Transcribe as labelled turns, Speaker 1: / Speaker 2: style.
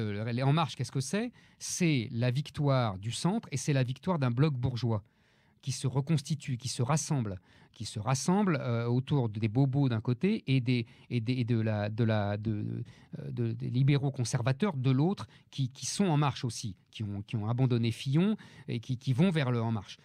Speaker 1: est En Marche, qu'est-ce que c'est C'est la victoire du centre et c'est la victoire d'un bloc bourgeois qui se reconstitue, qui se rassemble, qui se rassemble euh, autour des bobos d'un côté et des, libéraux conservateurs de l'autre qui, sont en marche aussi, qui ont abandonné Fillon et qui, qui vont vers le En Marche.